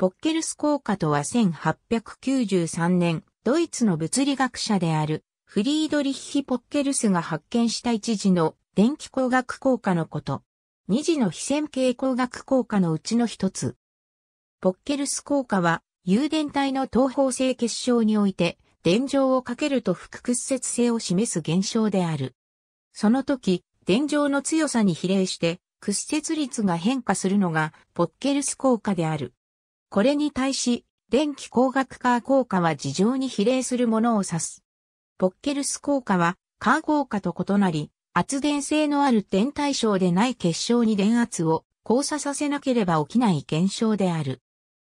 ポッケルス効果とは1893年、ドイツの物理学者であるフリードリッヒ・ポッケルスが発見した一時の電気工学効果のこと。二次の非線形工学効果のうちの一つ。ポッケルス効果は、有電体の東方性結晶において、電状をかけると副屈折性を示す現象である。その時、電状の強さに比例して、屈折率が変化するのが、ポッケルス効果である。これに対し、電気工学カー効果は事情に比例するものを指す。ポッケルス効果は、カー効果と異なり、圧電性のある電対象でない結晶に電圧を交差させなければ起きない現象である。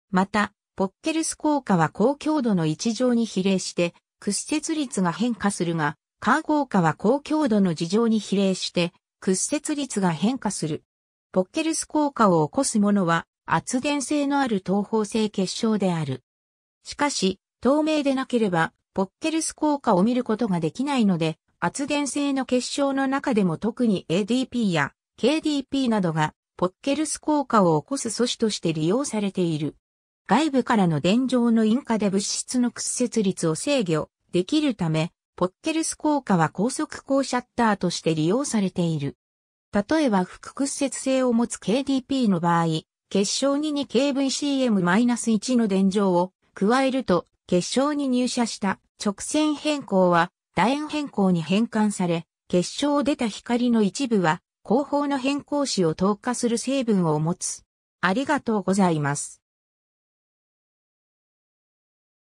また、ポッケルス効果は高強度の置上に比例して、屈折率が変化するが、カー効果は高強度の事情に比例して、屈折率が変化する。ポッケルス効果を起こすものは、圧電性のある東方性結晶である。しかし、透明でなければ、ポッケルス効果を見ることができないので、圧電性の結晶の中でも特に ADP や KDP などが、ポッケルス効果を起こす素子として利用されている。外部からの電状の因果で物質の屈折率を制御できるため、ポッケルス効果は高速光シャッターとして利用されている。例えば副屈折性を持つ KDP の場合、結晶に 2KVCM-1 の電乗を加えると、結晶に入射した直線変更は楕円変更に変換され、結晶を出た光の一部は後方の変更子を透過する成分を持つ。ありがとうございます。